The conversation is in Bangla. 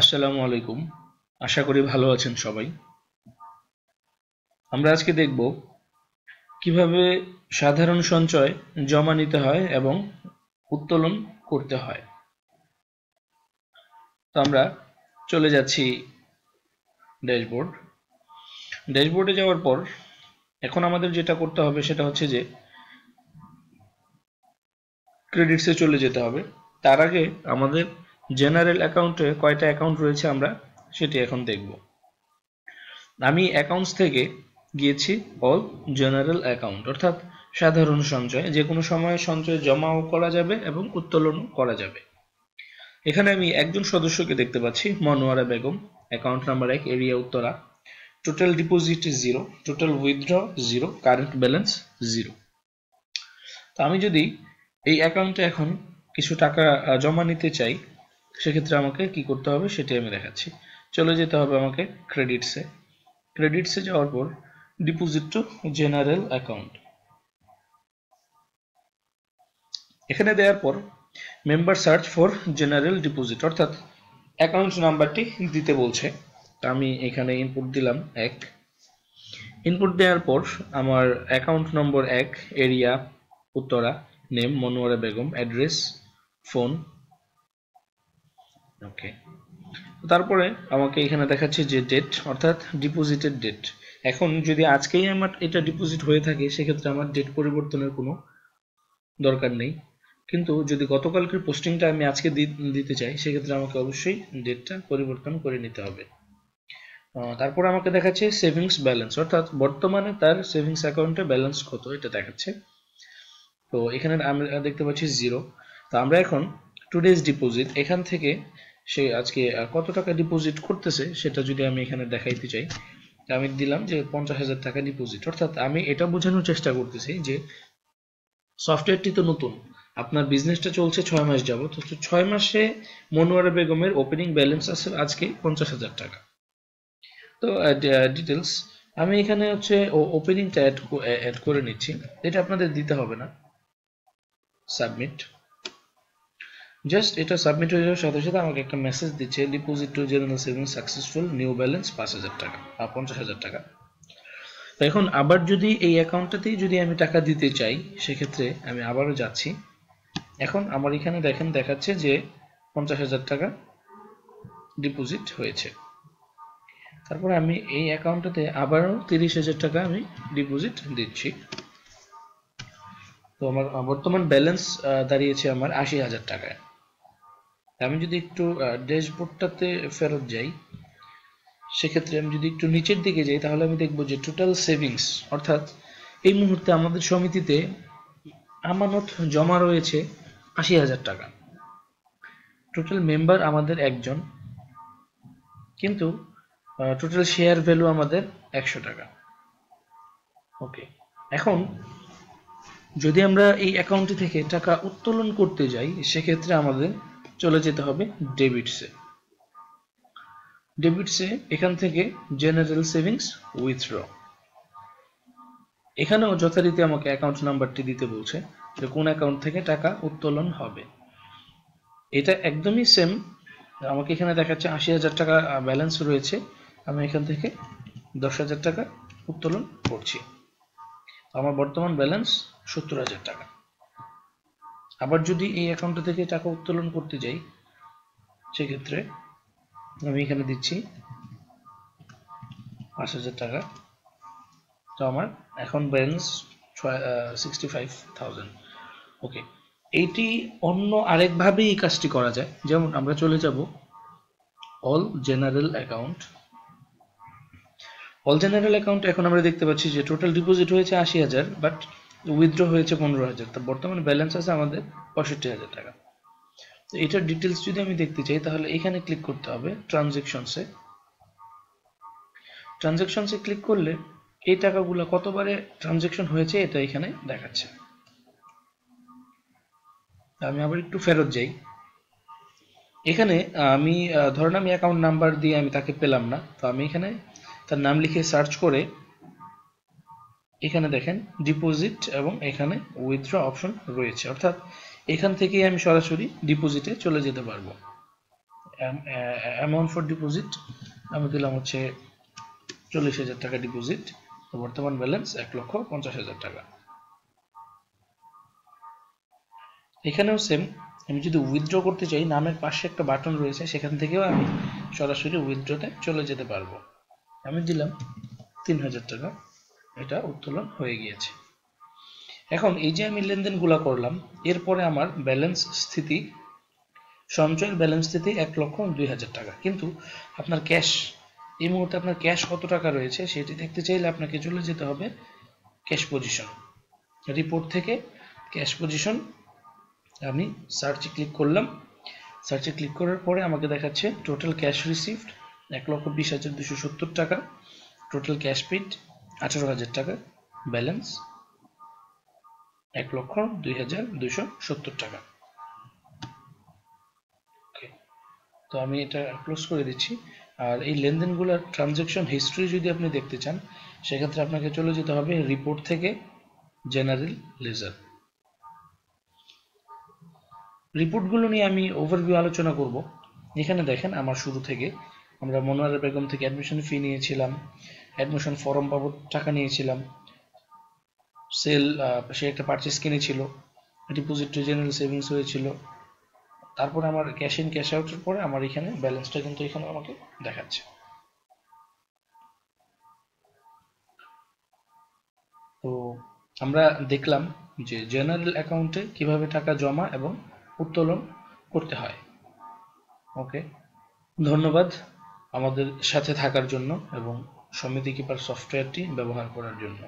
আসসালামু আলাইকুম আশা করি ভালো আছেন সবাই আমরা আজকে দেখব কিভাবে সাধারণ সঞ্চয় জমা নিতে হয় এবং উত্তোলন করতে হয় তো আমরা চলে যাচ্ছি ড্যাশবোর্ড ড্যাশবোর্ডে যাওয়ার পর এখন আমাদের যেটা করতে হবে সেটা হচ্ছে যে ক্রেডিটসে চলে যেতে হবে তার আগে আমাদের জেনারেল অ্যাকাউন্টে কয়টা অ্যাকাউন্ট রয়েছে আমরা সেটি এখন দেখব আমি অ্যাকাউন্টস থেকে গিয়েছি অল জেনারেল অ্যাকাউন্ট অর্থাৎ সাধারণ সঞ্চয় যে কোনো সময়ে সঞ্চয় জমাও করা যাবে এবং উত্তোলন করা যাবে এখানে আমি একজন সদস্যকে দেখতে পাচ্ছি মনোয়ারা বেগম অ্যাকাউন্ট নাম্বার এক area Uttara total deposit zero total withdraw zero current balance zero তো আমি যদি এই অ্যাকাউন্টে এখন কিছু টাকা জমা নিতে চাই সেক্ষেত্রে আমাকে কি করতে হবে সেটি আমি দেখাচ্ছি চলে যেতে হবে আমাকে ক্রেডিটসে ক্রেডিটসে যাওয়ার পর ডিপোজিট টু জেনারেল অ্যাকাউন্ট এখানে দেওয়ার পর member search for general deposit অর্থাৎ অ্যাকাউন্ট নাম্বারটি দিতে বলছে আমি এখানে ইনপুট দিলাম এক ইনপুট দেওয়ার পর আমার অ্যাকাউন্ট নম্বর এক area Uttara name Monowara Begum address phone okay তারপরে আমাকে এখানে দেখাচ্ছে যে ডেট অর্থাৎ ডিপোজিটের ডেট এখন যদি আজকেই আমার এটা ডিপোজিট হয়ে থাকে সেক্ষেত্রে আমার ডেট পরিবর্তনের কোনো দরকার নেই কিন্তু যদি গতকালকের পোস্টিংটা আমি আজকে দিতে চাই সেক্ষেত্রে আমাকে অবশ্যই ডেটটা পরিবর্তন করে নিতে হবে তারপর আমাকে দেখাচ্ছে সেভিংস ব্যালেন্স অর্থাৎ বর্তমানে তার সেভিংস অ্যাকাউন্টে ব্যালেন্স কত এটা দেখাচ্ছে তো এখানে আমরা দেখতে পাচ্ছি জিরো তো আমরা এখন টুডেজ ডিপোজিট এখান থেকে সে আজকে কত টাকা ডিপোজিট করতেছে সেটা যদি আমি এখানে দেখাইতে চাই আমি দিলাম যে পঞ্চাশ হাজার টাকা ডিপোজিট অর্থাৎ আমি এটা বোঝানোর চেষ্টা করতেছি যে সফটওয়্যারটি তো নতুন আপনার বিজনেসটা চলছে ছয় মাস যাবত তো ছয় মাসে মনোয়ারা বেগমের ওপেনিং ব্যালেন্স আছে আজকে পঞ্চাশ হাজার টাকা তো ডিটেলস আমি এখানে হচ্ছে ওপেনিংটা অ্যাড করে নিচ্ছি এটা আপনাদের দিতে হবে না সাবমিট জাস্ট এটা সাবমিট হয়ে যাওয়ার সাথে সাথে আমাকে একটা মেসেজ দিচ্ছে deposit to general savings successful new balance পাঁচ হাজার টাকা বা পঞ্চাশ হাজার টাকা তো এখন আবার যদি এই অ্যাকাউন্টটাতেই যদি আমি টাকা দিতে চাই সেক্ষেত্রে আমি আবারও যাচ্ছি এখন আমার এখানে দেখেন দেখাচ্ছে যে পঞ্চাশ হাজার টাকা ডিপোজিট হয়েছে তারপর আমি এই অ্যাকাউন্টটাতে আবারও তিরিশ হাজার টাকা আমি ডিপোজিট দিচ্ছি তো আমার বর্তমান ব্যালেন্স দাঁড়িয়েছে আমার আশি হাজার টাকায় আমি যদি একটু ড্যাশবোর্ডটাতে ফেরত যাই সেক্ষেত্রে আমি যদি একটু নিচের দিকে যাই তাহলে আমি দেখব যে টোটাল সেভিংস অর্থাৎ এই মুহূর্তে আমাদের সমিতিতে আমানত জমা রয়েছে আশি হাজার টাকা টোটাল মেম্বার আমাদের একজন কিন্তু টোটাল শেয়ার ভ্যালু আমাদের একশো টাকা ওকে এখন যদি আমরা এই অ্যাকাউন্টে থেকে টাকা উত্তোলন করতে যাই সেক্ষেত্রে আমাদের চলে যেতে হবে ডেবিটসে ডেবিটসে এখান থেকে জেনারেল সেভিংস উইথড্র এখানেও যথারীতি আমাকে অ্যাকাউন্ট নাম্বারটি দিতে বলছে যে কোন অ্যাকাউন্ট থেকে টাকা উত্তোলন হবে এটা একদমই সেম আমাকে এখানে দেখাচ্ছে আশি হাজার টাকা ব্যালেন্স রয়েছে আমি এখান থেকে দশ হাজার টাকা উত্তোলন করছি আমার বর্তমান ব্যালেন্স সত্তর হাজার টাকা আবার যদি এই অ্যাকাউন্ট থেকে টাকা উত্তোলন করতে যাই সেক্ষেত্রে আমি এখানে দিচ্ছি পাঁচ হাজার টাকা তো আমার account balance sixty five okay eighty অন্য আরেকভাবে এই কাজটি করা যায় যেমন আমরা চলে যাব all general account all general account এখন আমরা দেখতে পাচ্ছি যে টোটাল ডিপোজিট হয়েছে আশি হাজার বাট উইথড্র হয়েছে পনেরো হাজার তো বর্তমানে ব্যালেন্স আছে আমাদের পঁয়ষট্টি হাজার টাকা তো এটার ডিটেলস যদি আমি দেখতে চাই তাহলে এখানে ক্লিক করতে হবে ট্রানজেকশনসে ট্রানজেকশনসে ক্লিক করলে এই টাকাগুলো কতবারে ট্রানজেকশন হয়েছে এটা এখানে দেখাচ্ছে আমি আবার একটু ফেরত যাই এখানে আমি ধরেন আমি অ্যাকাউন্ট নাম্বার দিয়ে আমি তাকে পেলাম না তো আমি এখানে তার নাম লিখে সার্চ করে এখানে দেখেন ডিপোজিট এবং এখানে উইথড্র অপশন রয়েছে অর্থাৎ এখান থেকেই আমি সরাসরি ডিপোজিটে চলে যেতে পারবো অ্যামাউন্ট ফর ডিপোজিট আমি দিলাম হচ্ছে চল্লিশ হাজার টাকা ডিপোজিট বর্তমান ব্যালেন্স এক লক্ষ পঞ্চাশ হাজার টাকা এখানেও সেম আমি যদি উইথড্র করতে চাই নামের পাশে একটা বাটন রয়েছে সেখান থেকেও আমি সরাসরি উইথড্রতে চলে যেতে পারবো আমি দিলাম তিন হাজার টাকা এটা উত্তোলন হয়ে গিয়েছে এখন এই যে আমি লেনদেনগুলো করলাম এরপরে আমার ব্যালেন্স স্থিতি সঞ্চয়ের ব্যালেন্স স্থিতি এক লক্ষ দুই হাজার টাকা কিন্তু আপনার ক্যাশ এই মুহূর্তে আপনার ক্যাশ কত টাকা রয়েছে সেটি দেখতে চাইলে আপনাকে চলে যেতে হবে ক্যাশ পজিশন রিপোর্ট থেকে ক্যাশ পজিশন আমি সার্চে ক্লিক করলাম সার্চে ক্লিক করার পরে আমাকে দেখাচ্ছে টোটাল ক্যাশ রিসিভড এক লক্ষ বিশ হাজার দুশো সত্তর টাকা টোটাল ক্যাশ পেড আঠারো হাজার টাকা ব্যালেন্স এক লক্ষ দুই হাজার দুশো সত্তর টাকা তো আমি এটা ক্লোজ করে দিচ্ছি আর এই লেনদেনগুলোর ট্রানজ্যাকশন হিস্ট্রি যদি আপনি দেখতে চান সেক্ষেত্রে আপনাকে চলে যেতে হবে রিপোর্ট থেকে জেনারেল লেজার রিপোর্টগুলো নিয়ে আমি ওভারভিউ আলোচনা করব এখানে দেখেন আমার শুরু থেকে আমরা মনোয়ারা বেগম থেকে অ্যাডমিশন ফি নিয়েছিলাম অ্যাডমিশন ফর্ম বাবদ টাকা নিয়েছিলাম সেল সে একটা পার্চেস কিনেছিল ডিপোজিট জেনারেল সেভিংস হয়েছিল তারপর আমার ক্যাশ ইন ক্যাশ আউটের পরে আমার এখানে ব্যালেন্সটা কিন্তু এখানে আমাকে দেখাচ্ছে তো আমরা দেখলাম যে জেনারেল অ্যাকাউন্টে কিভাবে টাকা জমা এবং উত্তোলন করতে হয় ওকে ধন্যবাদ আমাদের সাথে থাকার জন্য এবং সমিতি কিপার সফটওয়্যারটি ব্যবহার করার জন্য